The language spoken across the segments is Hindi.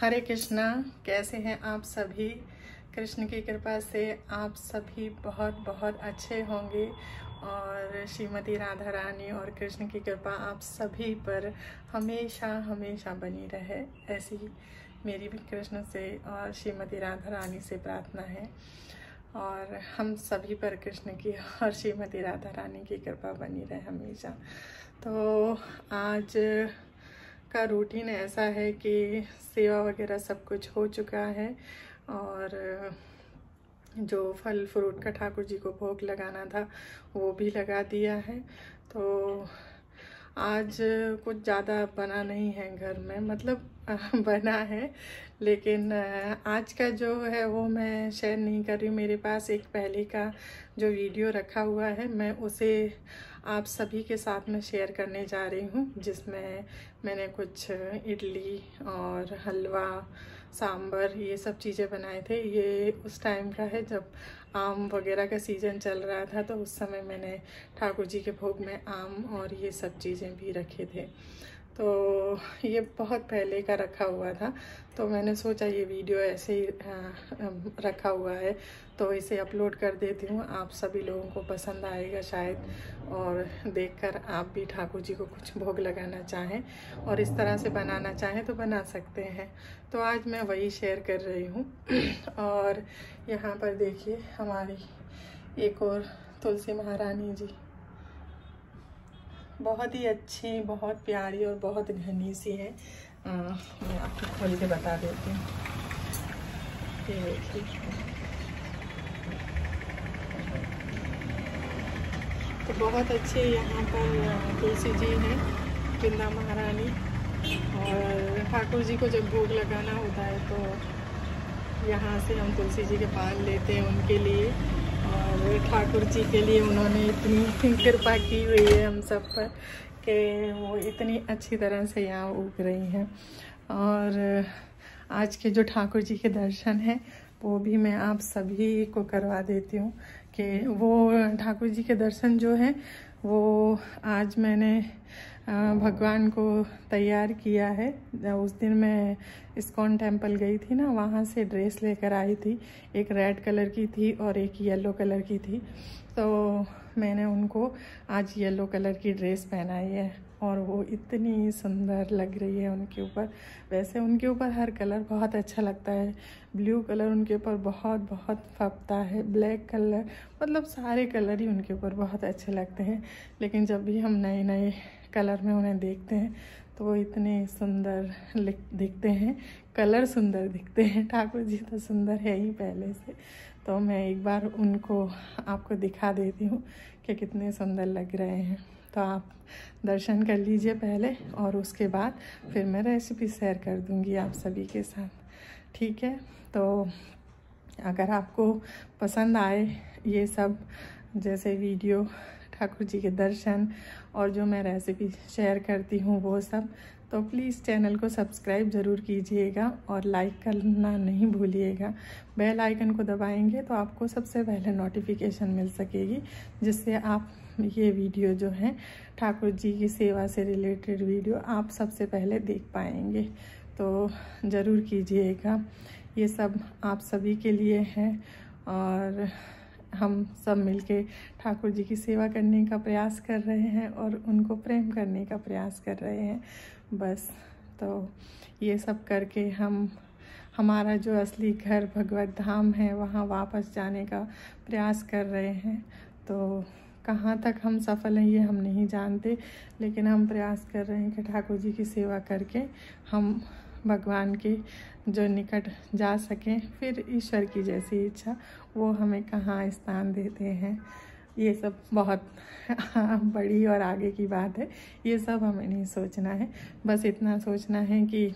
हरे कृष्णा कैसे हैं आप सभी कृष्ण की कृपा से आप सभी बहुत बहुत अच्छे होंगे और श्रीमती राधा रानी और कृष्ण की कृपा आप सभी पर हमेशा हमेशा बनी रहे ऐसी मेरी भी कृष्ण से और श्रीमती राधा रानी से प्रार्थना है और हम सभी पर कृष्ण की और श्रीमती राधा रानी की कृपा बनी रहे हमेशा तो आज का रूटीन ऐसा है कि सेवा वगैरह सब कुछ हो चुका है और जो फल फ्रूट का ठाकुर जी को भोग लगाना था वो भी लगा दिया है तो आज कुछ ज़्यादा बना नहीं है घर में मतलब बना है लेकिन आज का जो है वो मैं शेयर नहीं कर रही मेरे पास एक पहले का जो वीडियो रखा हुआ है मैं उसे आप सभी के साथ में शेयर करने जा रही हूँ जिसमें मैंने कुछ इडली और हलवा सांभर ये सब चीज़ें बनाए थे ये उस टाइम का है जब आम वगैरह का सीज़न चल रहा था तो उस समय मैंने ठाकुर जी के भोग में आम और ये सब चीज़ें भी रखे थे तो ये बहुत पहले का रखा हुआ था तो मैंने सोचा ये वीडियो ऐसे ही रखा हुआ है तो इसे अपलोड कर देती हूँ आप सभी लोगों को पसंद आएगा शायद और देखकर आप भी ठाकुर जी को कुछ भोग लगाना चाहें और इस तरह से बनाना चाहें तो बना सकते हैं तो आज मैं वही शेयर कर रही हूँ और यहाँ पर देखिए हमारी एक और तुलसी महारानी जी बहुत ही अच्छी बहुत प्यारी और बहुत घनी सी है आ, मैं आपको खोल के बता देती हूँ तो बहुत अच्छे यहाँ पर तुलसी जी हैं बिंदा महारानी और ठाकुर जी को जब भोग लगाना होता है तो यहाँ से हम तुलसी जी के पान लेते हैं उनके लिए हमारे ठाकुर जी के लिए उन्होंने इतनी कृपा की हुई है हम सब पर कि वो इतनी अच्छी तरह से यहाँ उग रही हैं और आज के जो ठाकुर जी के दर्शन हैं वो भी मैं आप सभी को करवा देती हूँ कि वो ठाकुर जी के दर्शन जो हैं वो आज मैंने भगवान को तैयार किया है उस दिन मैं इस्कॉन टेम्पल गई थी ना वहाँ से ड्रेस लेकर आई थी एक रेड कलर की थी और एक येलो कलर की थी तो मैंने उनको आज येलो कलर की ड्रेस पहनाई है और वो इतनी सुंदर लग रही है उनके ऊपर वैसे उनके ऊपर हर कलर बहुत अच्छा लगता है ब्लू कलर उनके ऊपर बहुत बहुत फपता है ब्लैक कलर मतलब सारे कलर ही उनके ऊपर बहुत अच्छे लगते हैं लेकिन जब भी हम नए नए कलर में उन्हें देखते हैं तो वो इतने सुंदर दिखते हैं कलर सुंदर दिखते हैं ठाकुर जी तो सुंदर है ही पहले से तो मैं एक बार उनको आपको दिखा देती हूँ कि कितने सुंदर लग रहे हैं तो आप दर्शन कर लीजिए पहले और उसके बाद फिर मैं रेसिपी शेयर कर दूँगी आप सभी के साथ ठीक है तो अगर आपको पसंद आए ये सब जैसे वीडियो ठाकुर जी के दर्शन और जो मैं रेसिपी शेयर करती हूँ वो सब तो प्लीज़ चैनल को सब्सक्राइब ज़रूर कीजिएगा और लाइक करना नहीं भूलिएगा बेल आइकन को दबाएंगे तो आपको सबसे पहले नोटिफिकेशन मिल सकेगी जिससे आप ये वीडियो जो है ठाकुर जी की सेवा से रिलेटेड वीडियो आप सबसे पहले देख पाएंगे तो ज़रूर कीजिएगा ये सब आप सभी के लिए है और हम सब मिलके ठाकुर जी की सेवा करने का प्रयास कर रहे हैं और उनको प्रेम करने का प्रयास कर रहे हैं बस तो ये सब करके हम हमारा जो असली घर भगवत धाम है वहाँ वापस जाने का प्रयास कर रहे हैं तो कहाँ तक हम सफल हैं ये हम नहीं जानते लेकिन हम प्रयास कर रहे हैं कि ठाकुर जी की सेवा करके हम भगवान के जो निकट जा सकें फिर ईश्वर की जैसी इच्छा वो हमें कहाँ स्थान देते हैं ये सब बहुत बड़ी और आगे की बात है ये सब हमें नहीं सोचना है बस इतना सोचना है कि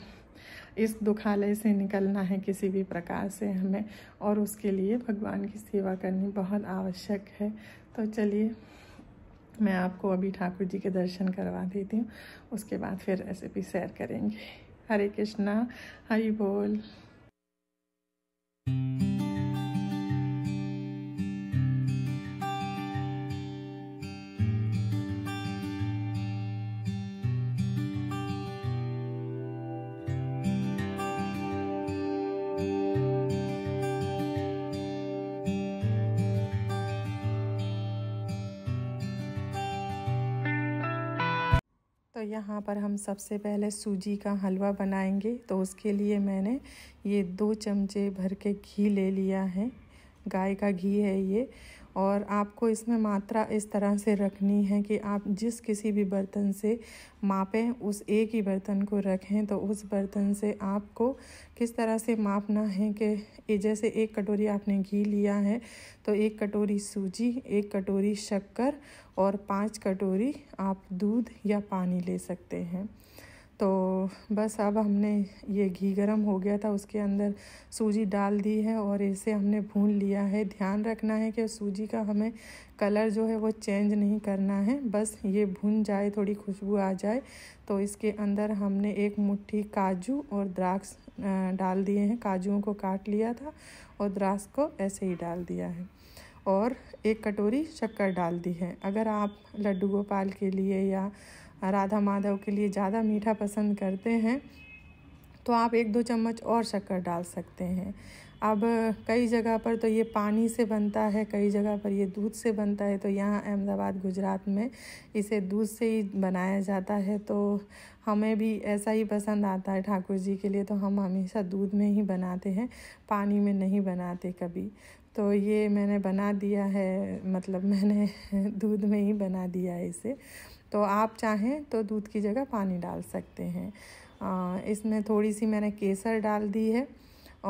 इस दुखालय से निकलना है किसी भी प्रकार से हमें और उसके लिए भगवान की सेवा करनी बहुत आवश्यक है तो चलिए मैं आपको अभी ठाकुर जी के दर्शन करवा देती हूँ उसके बाद फिर रेसिपी शेयर करेंगे हरे कृष्णा हरि हाँ बोल तो यहाँ पर हम सबसे पहले सूजी का हलवा बनाएंगे तो उसके लिए मैंने ये दो चमचे भर के घी ले लिया है गाय का घी है ये और आपको इसमें मात्रा इस तरह से रखनी है कि आप जिस किसी भी बर्तन से मापें उस एक ही बर्तन को रखें तो उस बर्तन से आपको किस तरह से मापना है कि जैसे एक कटोरी आपने घी लिया है तो एक कटोरी सूजी एक कटोरी शक्कर और पाँच कटोरी आप दूध या पानी ले सकते हैं तो बस अब हमने ये घी गरम हो गया था उसके अंदर सूजी डाल दी है और इसे हमने भून लिया है ध्यान रखना है कि सूजी का हमें कलर जो है वो चेंज नहीं करना है बस ये भून जाए थोड़ी खुशबू आ जाए तो इसके अंदर हमने एक मुट्ठी काजू और द्राक्ष डाल दिए हैं काजुओं को काट लिया था और द्राक्ष को ऐसे ही डाल दिया है और एक कटोरी शक्कर डाल दी है अगर आप लड्डू गोपाल के लिए या राधा माधव के लिए ज़्यादा मीठा पसंद करते हैं तो आप एक दो चम्मच और शक्कर डाल सकते हैं अब कई जगह पर तो ये पानी से बनता है कई जगह पर ये दूध से बनता है तो यहाँ अहमदाबाद गुजरात में इसे दूध से ही बनाया जाता है तो हमें भी ऐसा ही पसंद आता है ठाकुर जी के लिए तो हम हमेशा दूध में ही बनाते हैं पानी में नहीं बनाते कभी तो ये मैंने बना दिया है मतलब मैंने दूध में ही बना दिया है इसे तो आप चाहें तो दूध की जगह पानी डाल सकते हैं इसमें थोड़ी सी मैंने केसर डाल दी है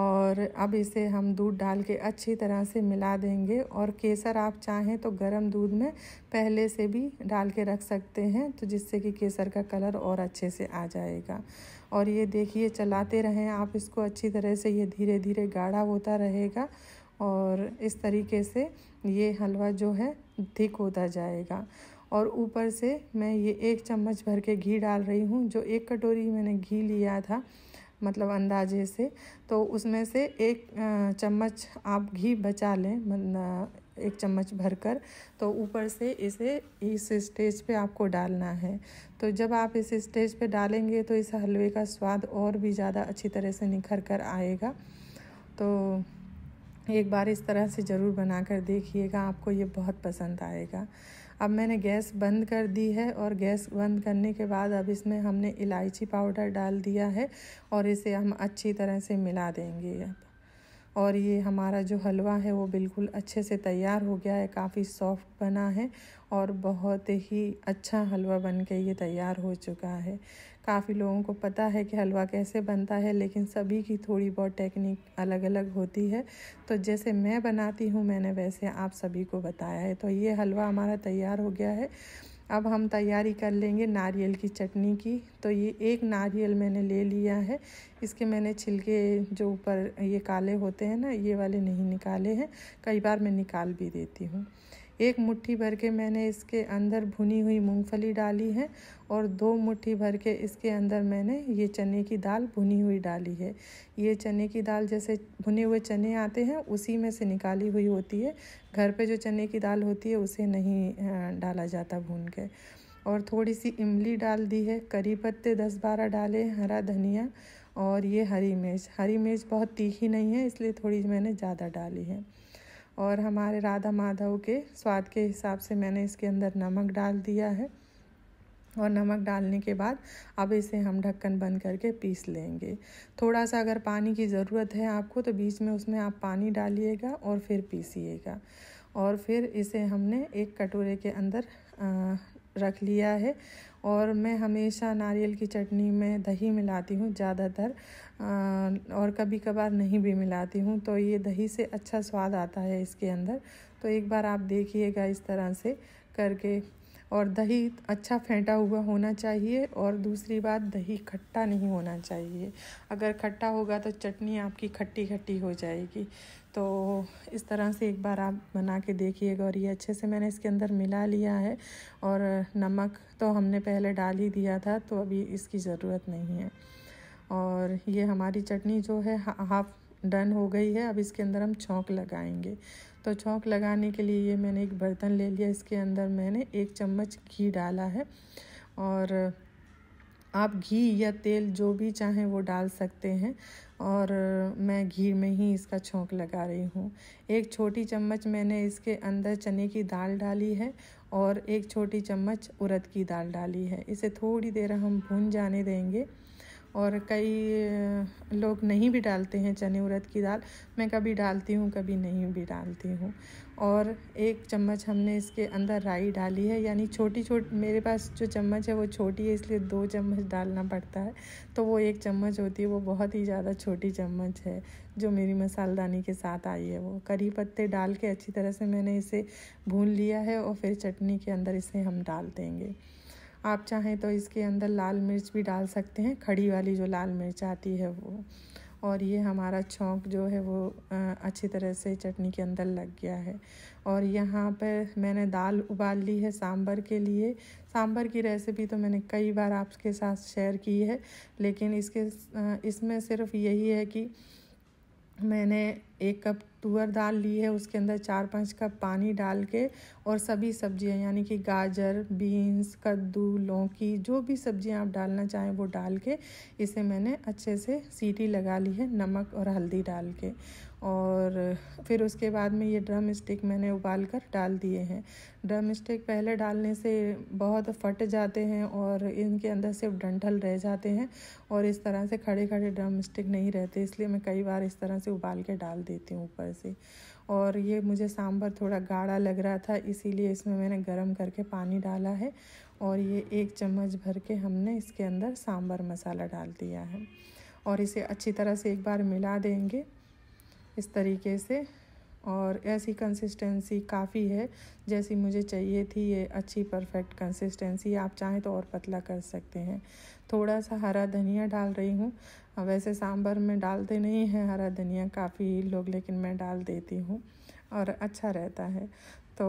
और अब इसे हम दूध डाल के अच्छी तरह से मिला देंगे और केसर आप चाहें तो गर्म दूध में पहले से भी डाल के रख सकते हैं तो जिससे कि केसर का कलर और अच्छे से आ जाएगा और ये देखिए चलाते रहें आप इसको अच्छी तरह से ये धीरे धीरे गाढ़ा होता रहेगा और इस तरीके से ये हलवा जो है ठीक होता जाएगा और ऊपर से मैं ये एक चम्मच भर के घी डाल रही हूँ जो एक कटोरी मैंने घी लिया था मतलब अंदाजे से तो उसमें से एक चम्मच आप घी बचा लें एक चम्मच भरकर तो ऊपर से इसे इस स्टेज पे आपको डालना है तो जब आप इस स्टेज पे डालेंगे तो इस हलवे का स्वाद और भी ज़्यादा अच्छी तरह से निखर कर आएगा तो एक बार इस तरह से ज़रूर बनाकर देखिएगा आपको ये बहुत पसंद आएगा अब मैंने गैस बंद कर दी है और गैस बंद करने के बाद अब इसमें हमने इलायची पाउडर डाल दिया है और इसे हम अच्छी तरह से मिला देंगे अब और ये हमारा जो हलवा है वो बिल्कुल अच्छे से तैयार हो गया है काफ़ी सॉफ्ट बना है और बहुत ही अच्छा हलवा बन के ये तैयार हो चुका है काफ़ी लोगों को पता है कि हलवा कैसे बनता है लेकिन सभी की थोड़ी बहुत टेक्निक अलग अलग होती है तो जैसे मैं बनाती हूँ मैंने वैसे आप सभी को बताया है तो ये हलवा हमारा तैयार हो गया है अब हम तैयारी कर लेंगे नारियल की चटनी की तो ये एक नारियल मैंने ले लिया है इसके मैंने छिलके जो ऊपर ये काले होते हैं ना ये वाले नहीं निकाले हैं कई बार मैं निकाल भी देती हूँ एक मुट्ठी भर के मैंने इसके अंदर भुनी हुई मूंगफली डाली है और दो मुट्ठी भर के इसके अंदर मैंने ये चने की दाल भुनी हुई डाली है ये चने की दाल जैसे भुने हुए चने आते हैं उसी में से निकाली हुई होती है घर पे जो चने की दाल होती है उसे नहीं डाला जाता भून के और थोड़ी सी इमली डाल दी है करी पत्ते दस बारह डाले हरा धनिया और ये हरी मिर्च हरी मिर्च बहुत तीखी नहीं है इसलिए थोड़ी मैंने ज़्यादा डाली है और हमारे राधा माधव के स्वाद के हिसाब से मैंने इसके अंदर नमक डाल दिया है और नमक डालने के बाद अब इसे हम ढक्कन बंद करके पीस लेंगे थोड़ा सा अगर पानी की ज़रूरत है आपको तो बीच में उसमें आप पानी डालिएगा और फिर पीसीएगा और फिर इसे हमने एक कटोरे के अंदर आ, रख लिया है और मैं हमेशा नारियल की चटनी में दही मिलाती हूँ ज़्यादातर और कभी कभार नहीं भी मिलाती हूँ तो ये दही से अच्छा स्वाद आता है इसके अंदर तो एक बार आप देखिएगा इस तरह से करके और दही अच्छा फेंटा हुआ होना चाहिए और दूसरी बात दही खट्टा नहीं होना चाहिए अगर खट्टा होगा तो चटनी आपकी खट्टी खट्टी हो जाएगी तो इस तरह से एक बार आप बना के देखिएगा और ये अच्छे से मैंने इसके अंदर मिला लिया है और नमक तो हमने पहले डाल ही दिया था तो अभी इसकी ज़रूरत नहीं है और ये हमारी चटनी जो है हाफ डन हो गई है अब इसके अंदर हम छोंक लगाएंगे तो चौक लगाने के लिए ये मैंने एक बर्तन ले लिया इसके अंदर मैंने एक चम्मच घी डाला है और आप घी या तेल जो भी चाहें वो डाल सकते हैं और मैं घी में ही इसका छोंक लगा रही हूँ एक छोटी चम्मच मैंने इसके अंदर चने की दाल डाली है और एक छोटी चम्मच उड़द की दाल डाली है इसे थोड़ी देर हम भून जाने देंगे और कई लोग नहीं भी डालते हैं चने उड़द की दाल मैं कभी डालती हूँ कभी नहीं भी डालती हूँ और एक चम्मच हमने इसके अंदर राई डाली है यानी छोटी छोटी मेरे पास जो चम्मच है वो छोटी है इसलिए दो चम्मच डालना पड़ता है तो वो एक चम्मच होती है वो बहुत ही ज़्यादा छोटी चम्मच है जो मेरी मसालदानी के साथ आई है वो करी पत्ते डाल के अच्छी तरह से मैंने इसे भून लिया है और फिर चटनी के अंदर इसे हम डाल देंगे आप चाहें तो इसके अंदर लाल मिर्च भी डाल सकते हैं खड़ी वाली जो लाल मिर्च आती है वो और ये हमारा छोंक जो है वो अच्छी तरह से चटनी के अंदर लग गया है और यहाँ पर मैंने दाल उबाल ली है सांभर के लिए सांभर की रेसिपी तो मैंने कई बार आपके साथ शेयर की है लेकिन इसके इसमें सिर्फ यही है कि मैंने एक कप तुअर दाल ली है उसके अंदर चार पाँच कप पानी डाल के और सभी सब्जियां यानी कि गाजर बीन्स कद्दू लौकी जो भी सब्जियां आप डालना चाहें वो डाल के इसे मैंने अच्छे से सीटी लगा ली है नमक और हल्दी डाल के और फिर उसके बाद में ये ड्रम स्टिक मैंने उबाल कर डाल दिए हैं ड्रम स्टिक पहले डालने से बहुत फट जाते हैं और इनके अंदर सिर्फ डंठल रह जाते हैं और इस तरह से खड़े खड़े ड्रम स्टिक नहीं रहते इसलिए मैं कई बार इस तरह से उबाल के डाल देती हूँ ऊपर से और ये मुझे सांभर थोड़ा गाढ़ा लग रहा था इसीलिए इसमें मैंने गर्म करके पानी डाला है और ये एक चम्मच भर के हमने इसके अंदर सांभर मसाला डाल दिया है और इसे अच्छी तरह से एक बार मिला देंगे इस तरीके से और ऐसी कंसिस्टेंसी काफ़ी है जैसी मुझे चाहिए थी ये अच्छी परफेक्ट कंसिस्टेंसी आप चाहें तो और पतला कर सकते हैं थोड़ा सा हरा धनिया डाल रही हूँ वैसे सांभर में डालते नहीं हैं हरा धनिया काफ़ी लोग लेकिन मैं डाल देती हूँ और अच्छा रहता है तो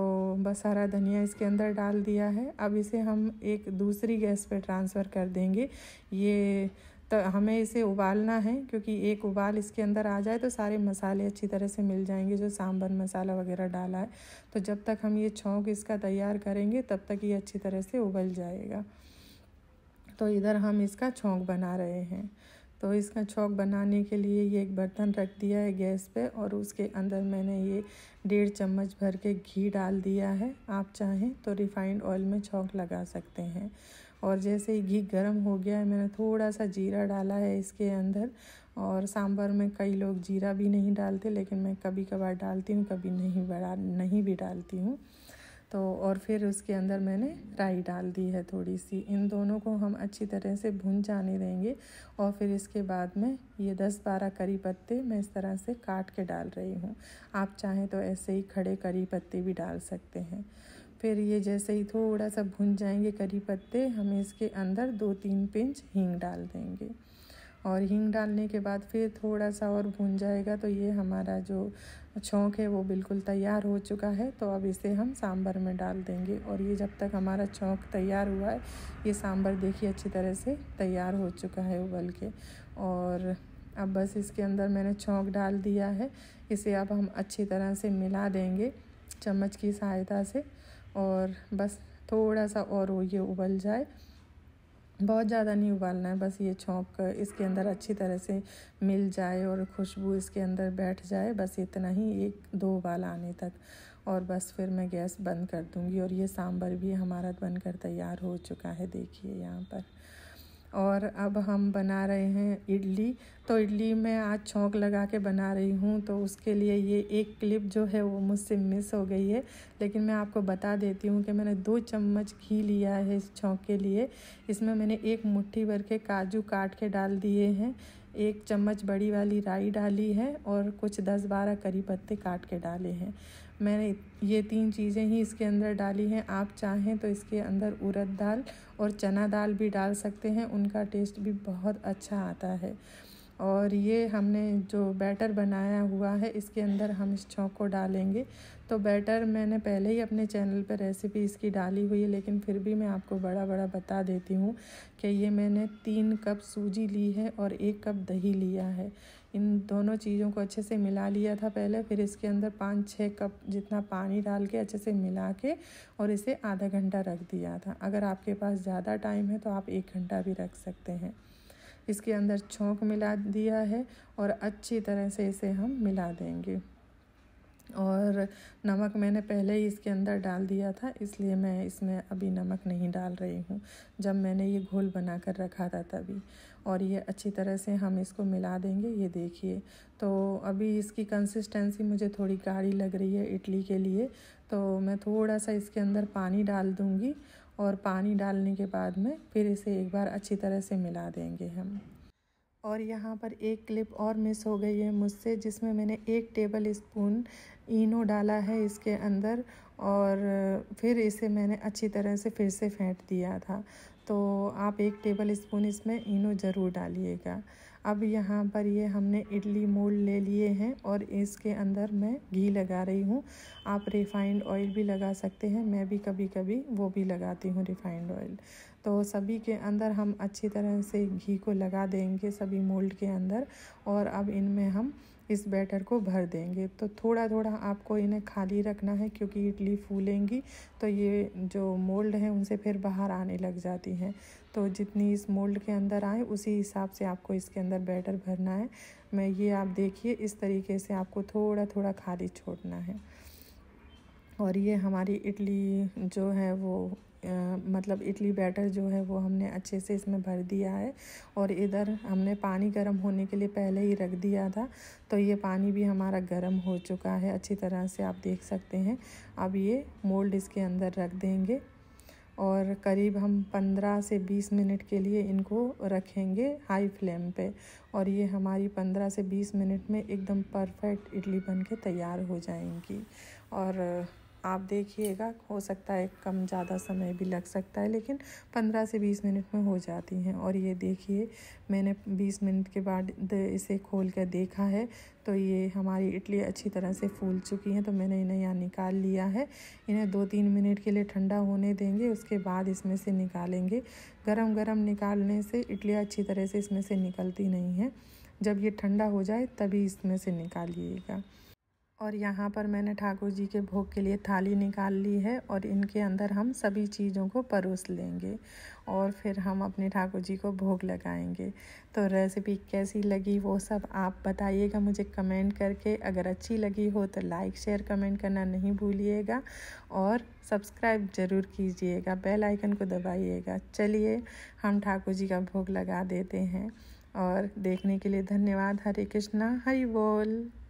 बस हरा धनिया इसके अंदर डाल दिया है अब इसे हम एक दूसरी गैस पर ट्रांसफ़र कर देंगे ये तो हमें इसे उबालना है क्योंकि एक उबाल इसके अंदर आ जाए तो सारे मसाले अच्छी तरह से मिल जाएंगे जो सांभर मसाला वगैरह डाला है तो जब तक हम ये छौंक इसका तैयार करेंगे तब तक ये अच्छी तरह से उबल जाएगा तो इधर हम इसका छौंक बना रहे हैं तो इसका छौंक बनाने के लिए ये एक बर्तन रख दिया है गैस पे और उसके अंदर मैंने ये डेढ़ चम्मच भर के घी डाल दिया है आप चाहें तो रिफाइंड ऑयल में छोंक लगा सकते हैं और जैसे ही घी गर्म हो गया है मैंने थोड़ा सा जीरा डाला है इसके अंदर और सांभर में कई लोग जीरा भी नहीं डालते लेकिन मैं कभी कभार डालती हूँ कभी नहीं बड़ा नहीं भी डालती हूँ तो और फिर उसके अंदर मैंने राई डाल दी है थोड़ी सी इन दोनों को हम अच्छी तरह से भून जाने देंगे और फिर इसके बाद में ये 10-12 करी पत्ते मैं इस तरह से काट के डाल रही हूँ आप चाहें तो ऐसे ही खड़े करी पत्ते भी डाल सकते हैं फिर ये जैसे ही थोड़ा सा भुन जाएंगे करी पत्ते हम इसके अंदर दो तीन पिंच हींग डाल देंगे और हींग डालने के बाद फिर थोड़ा सा और भून जाएगा तो ये हमारा जो छोंक है वो बिल्कुल तैयार हो चुका है तो अब इसे हम सांभर में डाल देंगे और ये जब तक हमारा छोंक तैयार हुआ है ये सांभर देखिए अच्छी तरह से तैयार हो चुका है उबल के और अब बस इसके अंदर मैंने छोंक डाल दिया है इसे अब हम अच्छी तरह से मिला देंगे चम्मच की सहायता से और बस थोड़ा सा और ये उबल जाए बहुत ज़्यादा नहीं उबालना है बस ये छोंक इसके अंदर अच्छी तरह से मिल जाए और खुशबू इसके अंदर बैठ जाए बस इतना ही एक दो उबाल आने तक और बस फिर मैं गैस बंद कर दूंगी और ये सांभर भी हमारा बनकर तैयार हो चुका है देखिए यहाँ पर और अब हम बना रहे हैं इडली तो इडली मैं आज छोंक लगा के बना रही हूँ तो उसके लिए ये एक क्लिप जो है वो मुझसे मिस हो गई है लेकिन मैं आपको बता देती हूँ कि मैंने दो चम्मच घी लिया है इस छोंक के लिए इसमें मैंने एक मुट्ठी भर के काजू काट के डाल दिए हैं एक चम्मच बड़ी वाली राई डाली है और कुछ दस बारह करी पत्ते काट के डाले हैं मैंने ये तीन चीज़ें ही इसके अंदर डाली हैं आप चाहें तो इसके अंदर उड़द दाल और चना दाल भी डाल सकते हैं उनका टेस्ट भी बहुत अच्छा आता है और ये हमने जो बैटर बनाया हुआ है इसके अंदर हम इस को डालेंगे तो बैटर मैंने पहले ही अपने चैनल पर रेसिपी इसकी डाली हुई है लेकिन फिर भी मैं आपको बड़ा बड़ा बता देती हूँ कि ये मैंने तीन कप सूजी ली है और एक कप दही लिया है इन दोनों चीज़ों को अच्छे से मिला लिया था पहले फिर इसके अंदर पाँच छः कप जितना पानी डाल के अच्छे से मिला के और इसे आधा घंटा रख दिया था अगर आपके पास ज़्यादा टाइम है तो आप एक घंटा भी रख सकते हैं इसके अंदर छोंक मिला दिया है और अच्छी तरह से इसे हम मिला देंगे और नमक मैंने पहले ही इसके अंदर डाल दिया था इसलिए मैं इसमें अभी नमक नहीं डाल रही हूँ जब मैंने ये घोल बना कर रखा था तभी और ये अच्छी तरह से हम इसको मिला देंगे ये देखिए तो अभी इसकी कंसिस्टेंसी मुझे थोड़ी गाढ़ी लग रही है इडली के लिए तो मैं थोड़ा सा इसके अंदर पानी डाल दूँगी और पानी डालने के बाद में फिर इसे एक बार अच्छी तरह से मिला देंगे हम और यहाँ पर एक क्लिप और मिस हो गई है मुझसे जिसमें मैंने एक टेबल स्पून इनो डाला है इसके अंदर और फिर इसे मैंने अच्छी तरह से फिर से फेंट दिया था तो आप एक टेबल स्पून इसमें इनो ज़रूर डालिएगा अब यहाँ पर ये हमने इडली मोल्ड ले लिए हैं और इसके अंदर मैं घी लगा रही हूँ आप रिफ़ाइंड ऑयल भी लगा सकते हैं मैं भी कभी कभी वो भी लगाती हूँ रिफ़ाइंड ऑयल तो सभी के अंदर हम अच्छी तरह से घी को लगा देंगे सभी मोल्ड के अंदर और अब इनमें हम इस बैटर को भर देंगे तो थोड़ा थोड़ा आपको इन्हें खाली रखना है क्योंकि इडली फूलेंगी तो ये जो मोल्ड हैं उनसे फिर बाहर आने लग जाती हैं तो जितनी इस मोल्ड के अंदर आए उसी हिसाब से आपको इसके अंदर बैटर भरना है मैं ये आप देखिए इस तरीके से आपको थोड़ा थोड़ा खाली छोड़ना है और ये हमारी इडली जो है वो मतलब इडली बैटर जो है वो हमने अच्छे से इसमें भर दिया है और इधर हमने पानी गर्म होने के लिए पहले ही रख दिया था तो ये पानी भी हमारा गर्म हो चुका है अच्छी तरह से आप देख सकते हैं अब ये मोल्ड इसके अंदर रख देंगे और करीब हम 15 से 20 मिनट के लिए इनको रखेंगे हाई फ्लेम पे और ये हमारी 15 से 20 मिनट में एकदम परफेक्ट इडली बन के तैयार हो जाएंगी और आप देखिएगा हो सकता है कम ज़्यादा समय भी लग सकता है लेकिन पंद्रह से बीस मिनट में हो जाती हैं और ये देखिए मैंने बीस मिनट के बाद इसे खोल कर देखा है तो ये हमारी इडली अच्छी तरह से फूल चुकी हैं तो मैंने इन्हें यहाँ निकाल लिया है इन्हें दो तीन मिनट के लिए ठंडा होने देंगे उसके बाद इसमें से निकालेंगे गर्म गर्म निकालने से इडलियाँ अच्छी तरह से इसमें से निकलती नहीं हैं जब ये ठंडा हो जाए तभी इसमें से निकालिएगा और यहाँ पर मैंने ठाकुर जी के भोग के लिए थाली निकाल ली है और इनके अंदर हम सभी चीज़ों को परोस लेंगे और फिर हम अपने ठाकुर जी को भोग लगाएंगे तो रेसिपी कैसी लगी वो सब आप बताइएगा मुझे कमेंट करके अगर अच्छी लगी हो तो लाइक शेयर कमेंट करना नहीं भूलिएगा और सब्सक्राइब ज़रूर कीजिएगा बेल आइकन को दबाइएगा चलिए हम ठाकुर जी का भोग लगा देते हैं और देखने के लिए धन्यवाद हरे कृष्णा हरी बोल